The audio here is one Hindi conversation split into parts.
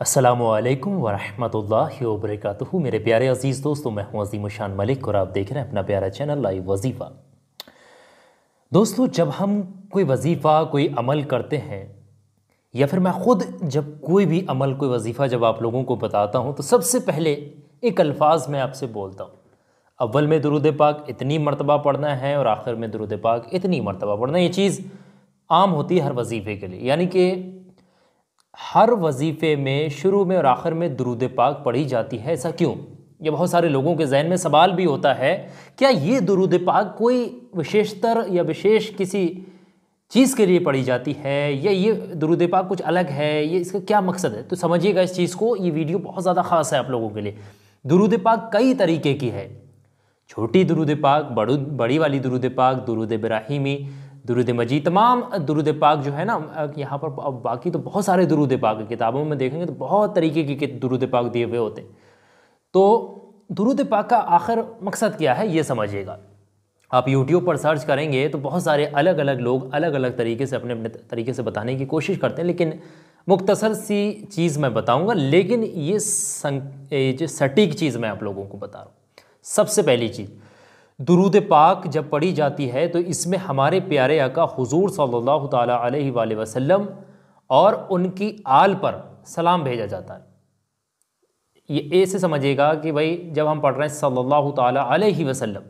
असलम वरहमल वबरक मेरे प्यारे अजीज़ दोस्तों मैं हूँ अज़ीम शान मलिक और आप देख रहे हैं अपना प्यारा चैनल लाइव वजीफ़ा दोस्तों जब हम कोई वजीफ़ा कोई अमल करते हैं या फिर मैं ख़ुद जब कोई भी अमल कोई वजीफ़ा जब आप लोगों को बताता हूँ तो सबसे पहले एक अल्फाज मैं आपसे बोलता हूँ अव्वल में दरुद पाक इतनी मरतबा पढ़ना है और आखिर में दरुद पाक इतनी मरतबा पढ़ना है ये चीज़ आम होती है हर वजीफ़े के लिए यानी कि हर वजीफ़े में शुरू में और आखिर में दरूद पाक पढ़ी जाती है ऐसा क्यों ये बहुत सारे लोगों के जहन में सवाल भी होता है क्या ये दरूद पाक कोई विशेषतर या विशेष किसी चीज़ के लिए पढ़ी जाती है या ये दरूद पाक कुछ अलग है ये इसका क्या मकसद है तो समझिएगा इस चीज़ को ये वीडियो बहुत ज़्यादा ख़ास है आप लोगों के लिए दरूद पाक कई तरीके की है छोटी दरूद पाक बड़ू बड़ी वाली दरूद पाक दरूद इब्राहिमी दुरुद मजीद तमाम दुरुद पाक जो है ना यहाँ पर बाकी तो बहुत सारे दुरुद पाक किताबों में देखेंगे तो बहुत तरीके के दुरुद पाक दिए हुए होते हैं तो दुरुद पाक का आखिर मकसद क्या है ये समझिएगा आप यूट्यूब पर सर्च करेंगे तो बहुत सारे अलग अलग लोग अलग अलग तरीके से अपने अपने तरीके से बताने की कोशिश करते हैं लेकिन मुख्तसर सी चीज़ मैं बताऊंगा लेकिन ये जो सटीक चीज़ मैं आप लोगों को बता रहा हूँ सबसे पहली चीज़ दरूद पाक जब पढ़ी जाती है तो इसमें हमारे प्यारे आका हुजूर सल्लल्लाहु अलैहि वसल्लम और उनकी आल पर सलाम भेजा जाता है ये ऐसे समझिएगा कि भाई जब हम पढ़ रहे हैं सल्लल्लाहु अलैहि वसल्लम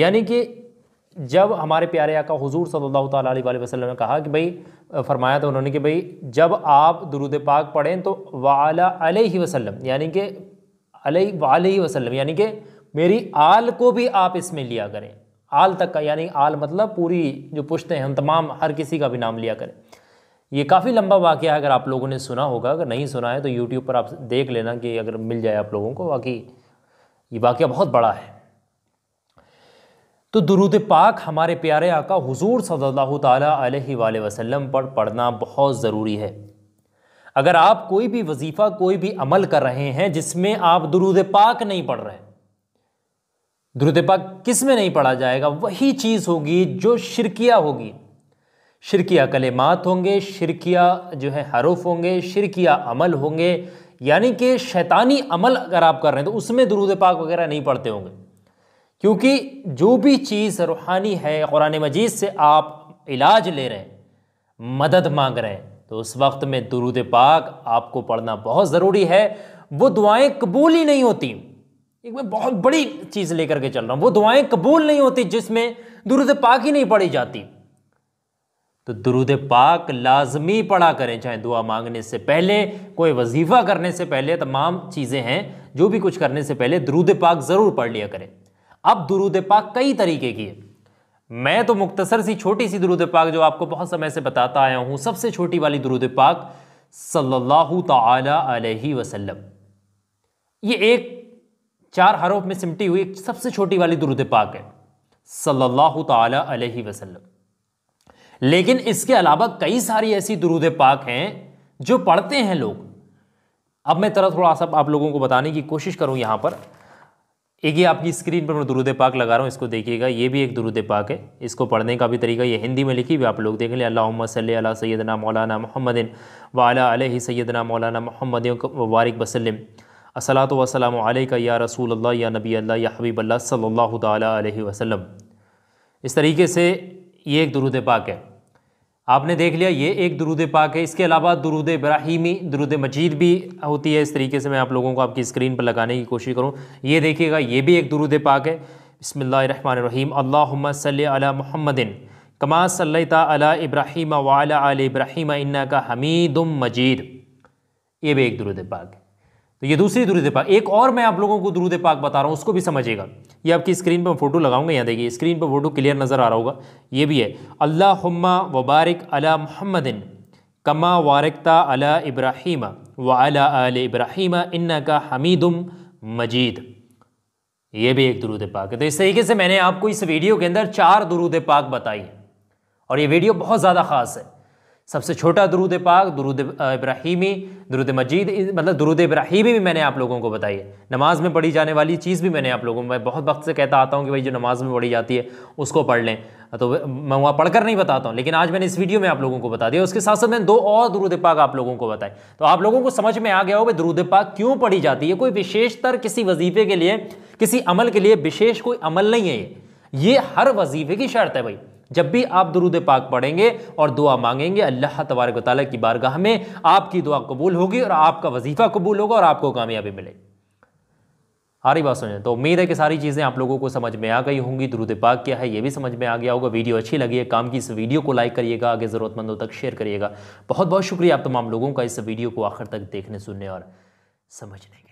यानी कि जब हमारे प्यारे आका हुजूर सल्लल्लाहु अलैहि वसल्लम ने कहा कि भाई फरमाया था उन्होंने कि भाई जब आप दरूद पाक पढ़ें तो वाला अलैहि वसल्लम यानी कि अलैहि वसल्लम यानी कि मेरी आल को भी आप इसमें लिया करें आल तक का यानी आल मतलब पूरी जो पुश्ते हैं हम तमाम हर किसी का भी नाम लिया करें ये काफ़ी लंबा वाक़ है अगर आप लोगों ने सुना होगा अगर नहीं सुना है तो यूट्यूब पर आप देख लेना कि अगर मिल जाए आप लोगों को बाकी ये वाक़ बहुत बड़ा है तो दुरूद पाक हमारे प्यारे आका हुजूर सल्लल्लाहु अलैहि वसल्लम पर पढ़ना बहुत ज़रूरी है अगर आप कोई भी वजीफ़ा कोई भी अमल कर रहे हैं जिसमें आप दुरूद पाक नहीं पढ़ रहे दुरुद पाक किस में नहीं पढ़ा जाएगा वही चीज़ होगी जो शिरकिया होगी शिरकिया कलेमात होंगे शिरकिया जो है हरूफ होंगे शिरकिया अमल होंगे यानी कि शैतानी अमल अगर आप कर रहे हैं तो उसमें दरूद पाक वगैरह नहीं पढ़ते होंगे क्योंकि जो भी चीज़ रूहानी है कुरान मजीद से आप इलाज ले रहे हैं मदद मांग रहे हैं तो उस वक्त में दरूद पाक आपको पढ़ना बहुत ज़रूरी है वो दुआएं कबूल ही नहीं होती एक मैं बहुत बड़ी चीज़ लेकर के चल रहा हूँ वो दुआएं कबूल नहीं होती जिसमें दुरुद पाक ही नहीं पढ़ी जाती तो दुरुद पाक लाजमी पढ़ा करें चाहे दुआ मांगने से पहले कोई वजीफ़ा करने से पहले तमाम चीज़ें हैं जो भी कुछ करने से पहले दुरुद पाक ज़रूर पढ़ लिया करें अब दुरुद पाक कई तरीके की है मैं तो मुख्तसर सी छोटी सी दुरुद पाक जो आपको बहुत समय से बताता आया हूँ सबसे छोटी वाली दुरुद पाक सल्लल्लाहु अलैहि वसल्लम ये एक चार हरोफ में सिमटी हुई एक सबसे छोटी वाली दुरुद पाक है सल्लल्लाहु अलैहि वसल्लम लेकिन इसके अलावा कई सारी ऐसी दुरुद पाक हैं जो पढ़ते हैं लोग अब मैं तरह थोड़ा सा आप लोगों को बताने की कोशिश करूं यहाँ पर एक ये आपकी स्क्रीन पर मैं दुरुद पाक लगा रहा हूँ इसको देखिएगा ये भी एक दुरुद पाक है इसको पढ़ने का भी तरीका ये हिंदी में लिखी हुई आप लोग देख लें अल्लाह अला सैदना मौलाना मोहम्मदिन वाला सैदना मौलाना मोहम्मद वारिक वसलम असलात वसलम या रसूल अल्लाह या नबी अल्लाह या हबीब अल्लाह सल्लल्लाहु अलैहि वसल्लम इस तरीके से ये एक दरुद पाक है आपने देख लिया ये एक दरूद पाक है इसके अलावा दरुद इब्राहिमी दरुद मजीद भी होती है इस तरीके से मैं आप लोगों को आपकी स्क्रीन पर लगाने की कोशिश करूँ ये देखिएगा ये भी एक दरूद पाक है बसमिल्लर रहीम सल महमदिन कमा सल्लता अला इब्राहिम वाल इब्राहिम इन्ना का हमीदम मजीद ये भी एक दुरुद पाक है तो ये दूसरी दुरुद पाक एक और मैं आप लोगों को दुरूद पाक बता रहा हूँ उसको भी समझिएगा ये आपकी स्क्रीन पर फोटो लगाऊंगा यहाँ देखिए स्क्रीन पर फोटो क्लियर नज़र आ रहा होगा ये भी है अल्लाह वबारक अला महमदिन कमा वारकता अला इब्राहिम व अला इब्राहिम इन्ना का हमीदम मजीद ये भी एक दुरूद पाक है तो इस तरीके से मैंने आपको इस वीडियो के अंदर चार दुरुद पाक बताई और ये वीडियो बहुत ज़्यादा ख़ास है सबसे छोटा दुरूद पाक दुरूद इब्राहिमी दुरूद मजीद मतलब दुरूद इब्राहिमी भी मैंने आप लोगों को बताई है नमाज़ में पढ़ी जाने वाली चीज़ भी मैंने आप लोगों को मैं बहुत वक्त से कहता आता हूँ कि भाई जो नमाज़ में पढ़ी जाती है उसको पढ़ लें तो मैं वहाँ पढ़कर नहीं बताता हूँ लेकिन आज मैंने इस वीडियो में आप लोगों को बता दिया उसके साथ साथ मैंने दो और दुरूद पाक आप लोगों को बताए तो आप लोगों को समझ में आ गया हो भाई दुरूद पाक क्यों पढ़ी जाती है कोई विशेषतर किसी वजीफ़े के लिए किसी अमल के लिए विशेष कोई अमल नहीं है ये ये हर वजीफ़े की शर्त है भाई जब भी आप दरूद पाक पढ़ेंगे और दुआ मांगेंगे अल्लाह तबारक ताल की बारगाह में आपकी दुआ कबूल होगी और आपका वजीफ़ा कबूल होगा और आपको कामयाबी मिलेगी हरी बात सुने तो उम्मीद है कि सारी चीज़ें आप लोगों को समझ में आ गई होंगी दुरुद पाक क्या है ये भी समझ में आ गया होगा वीडियो अच्छी लगी है काम की इस वीडियो को लाइक करिएगा आगे ज़रूरतमंदों तक शेयर करिएगा बहुत बहुत शुक्रिया आप तमाम लोगों का इस वीडियो को आखिर तक देखने सुनने और समझने